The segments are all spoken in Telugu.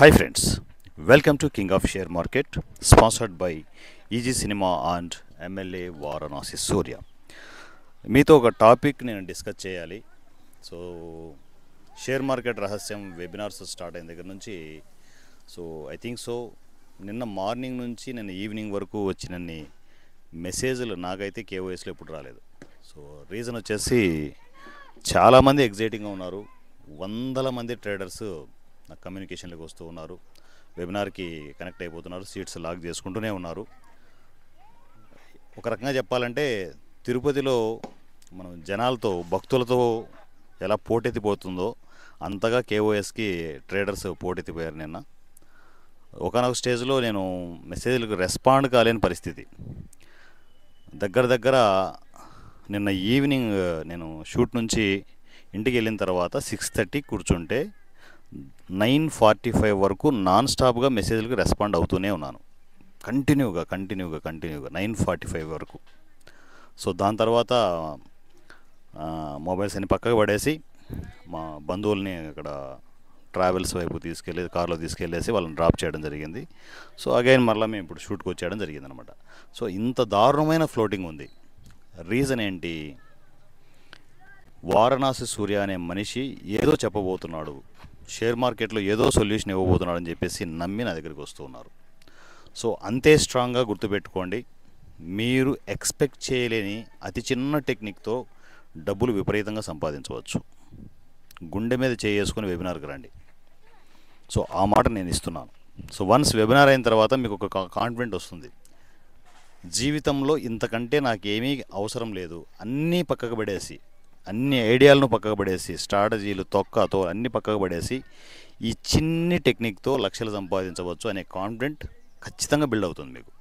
hi friends welcome to king of share market sponsored by easy cinema and MLA Varanasi Surya మీతో ఒక టాపిక్ నేను డిస్కస్ చేయాలి సో షేర్ మార్కెట్ రహస్యం వెబినార్స్ స్టార్ట్ అయిన దగ్గర నుంచి సో ఐ థింక్ సో నిన్న మార్నింగ్ నుంచి నేను ఈవినింగ్ వరకు వచ్చినన్ని మెసేజ్లు నాకైతే కేవైఎస్లో ఎప్పుడు రాలేదు సో రీజన్ వచ్చేసి చాలామంది ఎగ్జైటింగ్గా ఉన్నారు వందల మంది ట్రేడర్స్ కమ్యూనికేషన్లకు వస్తూ ఉన్నారు వెబినార్కి కనెక్ట్ అయిపోతున్నారు సీట్స్ లాక్ చేసుకుంటూనే ఉన్నారు ఒక రకంగా చెప్పాలంటే తిరుపతిలో మనం జనాలతో భక్తులతో ఎలా పోటెత్తిపోతుందో అంతగా కేఓఎస్కి ట్రేడర్స్ పోటెత్తిపోయారు నిన్న ఒకనొక స్టేజ్లో నేను మెసేజ్లకు రెస్పాండ్ కాలేని పరిస్థితి దగ్గర దగ్గర నిన్న ఈవినింగ్ నేను షూట్ నుంచి ఇంటికి వెళ్ళిన తర్వాత సిక్స్ థర్టీ కూర్చుంటే నైన్ ఫార్టీ ఫైవ్ వరకు నాన్ స్టాప్గా మెసేజ్లకు రెస్పాండ్ అవుతూనే ఉన్నాను కంటిన్యూగా కంటిన్యూగా కంటిన్యూగా నైన్ ఫార్టీ ఫైవ్ వరకు సో దాని తర్వాత మొబైల్స్ అన్ని పక్కకు పడేసి మా బంధువుల్ని అక్కడ ట్రావెల్స్ వైపు తీసుకెళ్ళి కార్లో తీసుకెళ్ళేసి వాళ్ళని డ్రాప్ చేయడం జరిగింది సో అగైన్ మరలా మేము ఇప్పుడు షూట్కి వచ్చేయడం జరిగింది అనమాట సో ఇంత దారుణమైన ఫ్లోటింగ్ ఉంది రీజన్ ఏంటి వారణాసి సూర్య అనే మనిషి ఏదో చెప్పబోతున్నాడు షేర్ మార్కెట్లో ఏదో సొల్యూషన్ ఇవ్వబోతున్నాడని చెప్పేసి నమ్మి నా దగ్గరికి వస్తూ ఉన్నారు సో అంతే స్ట్రాంగ్గా గుర్తుపెట్టుకోండి మీరు ఎక్స్పెక్ట్ చేయలేని అతి చిన్న టెక్నిక్తో డబ్బులు విపరీతంగా సంపాదించవచ్చు గుండె మీద చేసుకుని వెబినార్కి రండి సో ఆ మాట నేను ఇస్తున్నాను సో వన్స్ వెబినార్ అయిన తర్వాత మీకు ఒక కాన్ఫిడెంట్ వస్తుంది జీవితంలో ఇంతకంటే నాకేమీ అవసరం లేదు అన్నీ పక్కకు పడేసి అన్ని ఐడియాలను పక్కకు పడేసి స్ట్రాటజీలు తొక్కతో అన్ని పక్కకు పడేసి ఈ చిన్ని టెక్నిక్తో లక్షలు సంపాదించవచ్చు అనే కాన్ఫిడెంట్ ఖచ్చితంగా బిల్డ్ అవుతుంది మీకు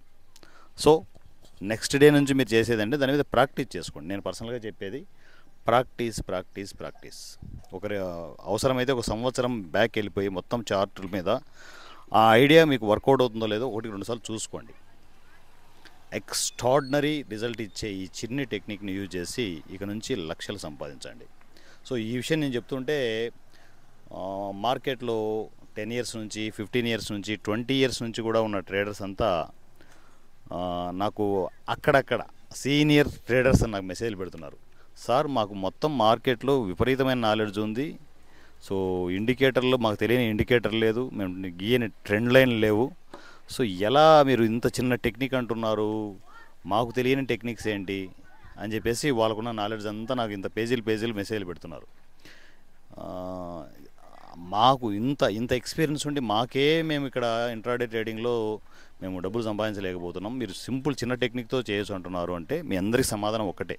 సో నెక్స్ట్ డే నుంచి మీరు చేసేదంటే దాని మీద ప్రాక్టీస్ చేసుకోండి నేను పర్సనల్గా చెప్పేది ప్రాక్టీస్ ప్రాక్టీస్ ప్రాక్టీస్ ఒకరి అవసరమైతే ఒక సంవత్సరం బ్యాక్ వెళ్ళిపోయి మొత్తం చార్టుల మీద ఆ ఐడియా మీకు వర్కౌట్ అవుతుందో లేదో ఒకటి రెండుసార్లు చూసుకోండి ఎక్స్ట్రాడినరీ రిజల్ట్ ఇచ్చే ఈ చిన్ని టెక్నిక్ని యూజ్ చేసి ఇక నుంచి లక్షలు సంపాదించండి సో ఈ విషయం నేను చెప్తుంటే మార్కెట్లో టెన్ ఇయర్స్ నుంచి ఫిఫ్టీన్ ఇయర్స్ నుంచి ట్వంటీ ఇయర్స్ నుంచి కూడా ఉన్న ట్రేడర్స్ అంతా నాకు అక్కడక్కడ సీనియర్ ట్రేడర్స్ నాకు మెసేజ్లు పెడుతున్నారు సార్ మాకు మొత్తం మార్కెట్లో విపరీతమైన నాలెడ్జ్ ఉంది సో ఇండికేటర్లు మాకు తెలియని ఇండికేటర్ లేదు మేము గీయని ట్రెండ్ లైన్ లేవు సో ఎలా మీరు ఇంత చిన్న టెక్నిక్ అంటున్నారు మాకు తెలియని టెక్నిక్స్ ఏంటి అని చెప్పేసి వాళ్ళకున్న నాలెడ్జ్ అంతా నాకు ఇంత పేజీలు పేజీలు మెసేజ్లు పెడుతున్నారు మాకు ఇంత ఇంత ఎక్స్పీరియన్స్ ఉండి మాకే మేము ఇక్కడ ఇంట్రాడే ట్రేడింగ్లో మేము డబ్బులు సంపాదించలేకపోతున్నాం మీరు సింపుల్ చిన్న టెక్నిక్తో చేయొచ్చు అంటున్నారు అంటే మీ అందరికీ సమాధానం ఒక్కటే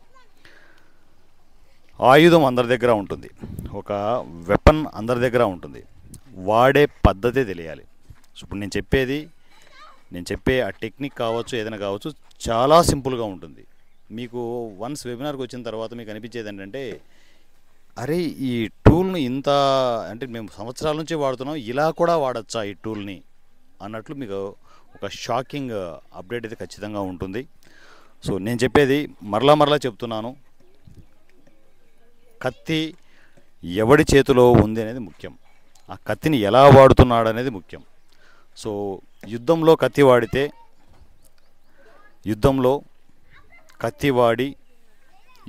ఆయుధం అందరి దగ్గర ఉంటుంది ఒక వెపన్ అందరి దగ్గర ఉంటుంది వాడే పద్ధతే తెలియాలి ఇప్పుడు నేను చెప్పేది నేను చెప్పే ఆ టెక్నిక్ కావచ్చు ఏదైనా కావచ్చు చాలా సింపుల్గా ఉంటుంది మీకు వన్స్ వెబినార్కి వచ్చిన తర్వాత మీకు అనిపించేది ఏంటంటే అరే ఈ టూల్ని ఇంత అంటే మేము సంవత్సరాల నుంచి వాడుతున్నాం ఇలా కూడా వాడచ్చా ఈ టూల్ని అన్నట్లు మీకు ఒక షాకింగ్ అప్డేట్ అయితే ఖచ్చితంగా ఉంటుంది సో నేను చెప్పేది మరలా మరలా చెప్తున్నాను కత్తి ఎవడి చేతిలో ఉంది అనేది ముఖ్యం ఆ కత్తిని ఎలా వాడుతున్నాడు అనేది ముఖ్యం సో యుద్ధంలో కత్తి వాడితే యుద్ధంలో కత్తి వాడి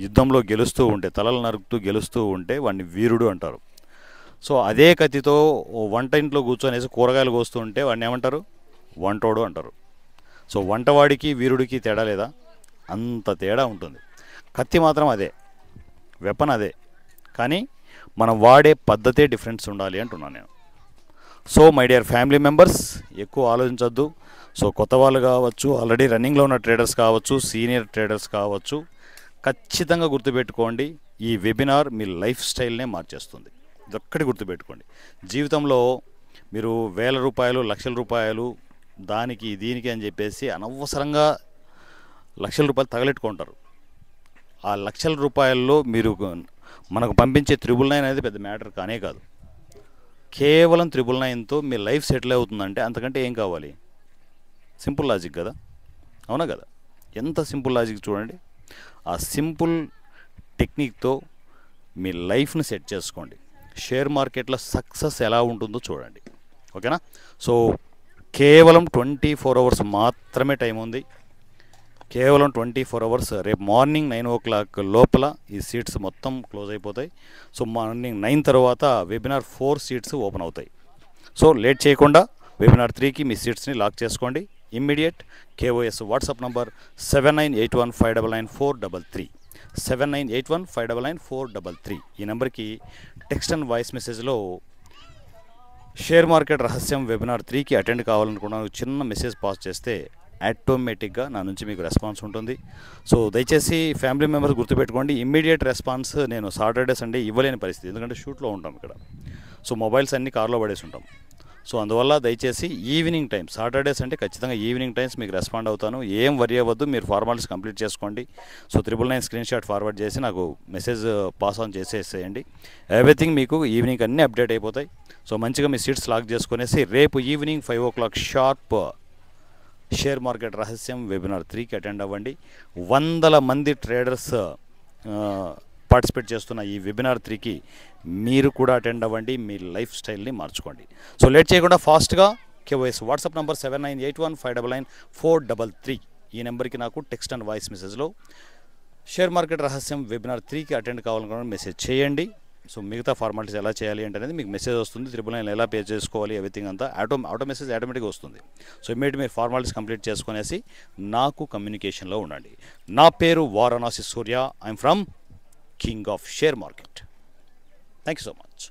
యుద్ధంలో గెలుస్తూ ఉంటే తలలు నరుకుతూ గెలుస్తూ ఉంటే వాడిని వీరుడు అంటారు సో అదే కత్తితో వంట ఇంట్లో కూర్చొనేసి కూరగాయలు కోస్తూ ఉంటే వాడిని ఏమంటారు వంటోడు అంటారు సో వంటవాడికి వీరుడికి తేడా లేదా అంత తేడా ఉంటుంది కత్తి మాత్రం అదే వెపన్ అదే కానీ మనం వాడే పద్ధతే డిఫరెన్స్ ఉండాలి అంటున్నాను నేను so my dear family members ఎక్కువ ఆలోచించద్దు సో కొత్త వాళ్ళు కావచ్చు ఆల్రెడీ రన్నింగ్లో ఉన్న ట్రేడర్స్ కావచ్చు సీనియర్ ట్రేడర్స్ కావచ్చు ఖచ్చితంగా గుర్తుపెట్టుకోండి ఈ వెబినార్ మీ లైఫ్ స్టైల్నే మార్చేస్తుంది ఒక్కటి గుర్తుపెట్టుకోండి జీవితంలో మీరు వేల రూపాయలు లక్షల రూపాయలు దానికి దీనికి అని చెప్పేసి అనవసరంగా లక్షల రూపాయలు తగలెట్టుకుంటారు ఆ లక్షల రూపాయల్లో మీరు మనకు పంపించే త్రిబుల్ నైన్ అనేది పెద్ద మ్యాటర్ కానే కాదు కేవలం త్రిబుల్ నైన్తో మీ లైఫ్ సెటిల్ అవుతుందంటే అంతకంటే ఏం కావాలి సింపుల్ లాజిక్ కదా అవునా కదా ఎంత సింపుల్ లాజిక్ చూడండి ఆ సింపుల్ టెక్నిక్తో మీ లైఫ్ని సెట్ చేసుకోండి షేర్ మార్కెట్లో సక్సెస్ ఎలా ఉంటుందో చూడండి ఓకేనా సో కేవలం ట్వంటీ ఫోర్ అవర్స్ మాత్రమే టైం ఉంది కేవలం ట్వంటీ ఫోర్ అవర్స్ రేపు మార్నింగ్ నైన్ ఓ క్లాక్ లోపల ఈ సీట్స్ మొత్తం క్లోజ్ అయిపోతాయి సో మార్నింగ్ నైన్ తర్వాత వెబినార్ ఫోర్ సీట్స్ ఓపెన్ అవుతాయి సో లేట్ చేయకుండా వెబినార్ త్రీకి మీ సీట్స్ని లాక్ చేసుకోండి immediate KOS WhatsApp number seven nine eight one five double nine four double three seven nine eight one five double nine four double three ఈ నెంబర్కి టెక్స్ట్ అండ్ వాయిస్ మెసేజ్లో షేర్ మార్కెట్ రహస్యం వెబినార్ త్రీకి అటెండ్ కావాలనుకున్న చిన్న మెసేజ్ పాస్ చేస్తే ఆటోమేటిక్గా నా నుంచి మీకు రెస్పాన్స్ ఉంటుంది సో దయచేసి ఫ్యామిలీ మెంబర్స్ గుర్తుపెట్టుకోండి ఇమ్మీడియట్ రెస్పాన్స్ నేను సాటర్డే సండే ఇవ్వలేని పరిస్థితి ఎందుకంటే షూట్లో ఉంటాం ఇక్కడ సో మొబైల్స్ అన్నీ కార్లో పడేసి ఉంటాం సో అందువల్ల దయచేసి ఈవినింగ్ టైం సాటర్డేస్ అంటే ఖచ్చితంగా ఈవినింగ్ టైమ్స్ మీకు రెస్పాండ్ అవుతాను ఏం వరి అవ్వద్దు మీరు ఫార్మాలిటీస్ కంప్లీట్ చేసుకోండి so triple nine screen shot forward చేసి నాకు మెసేజ్ పాస్ ఆన్ చేసేసేయండి ఎవ్రీథింగ్ మీకు ఈవినింగ్ అన్నీ అప్డేట్ అయిపోతాయి సో మంచిగా మీ సీట్స్ లాక్ చేసుకునేసి రేపు evening five o'clock sharp share market రహస్యం వెబినార్ త్రీకి అటెండ్ అవ్వండి వందల మంది ట్రేడర్స్ పార్టిసిపేట్ చేస్తున్న ఈ వెబినార్ త్రీకి మీరు కూడా అటెండ్ అవ్వండి మీ లైఫ్ స్టైల్ని మార్చుకోండి సో లేట్ చేయకుండా ఫాస్ట్గా KYS WhatsApp number seven nine eight one five double nine four double three ఈ నెంబర్కి నాకు టెక్స్ట్ అండ్ వాయిస్ మెసేజ్లో షేర్ మార్కెట్ రహస్యం వెబినార్ త్రీకి అటెండ్ కావాలనుకున్న మెసేజ్ చేయండి సో మిగతా ఫార్మాలిటీస్ ఎలా చేయాలి అంటే అనేది మీకు మెసేజ్ వస్తుంది త్రిపుల్ నైన్ ఎలా పే చేసుకోవాలి ఎవ్రీథింగ్ అంతా ఆటో ఆటో మెసేజ్ ఆటోమేటిక్గా వస్తుంది సో ఇమీడియట్ మీరు ఫార్మాలిటీస్ కంప్లీట్ చేసుకునేసి నాకు కమ్యూనికేషన్లో ఉండండి నా పేరు Varanasi Surya I'm from king of share market thank you so much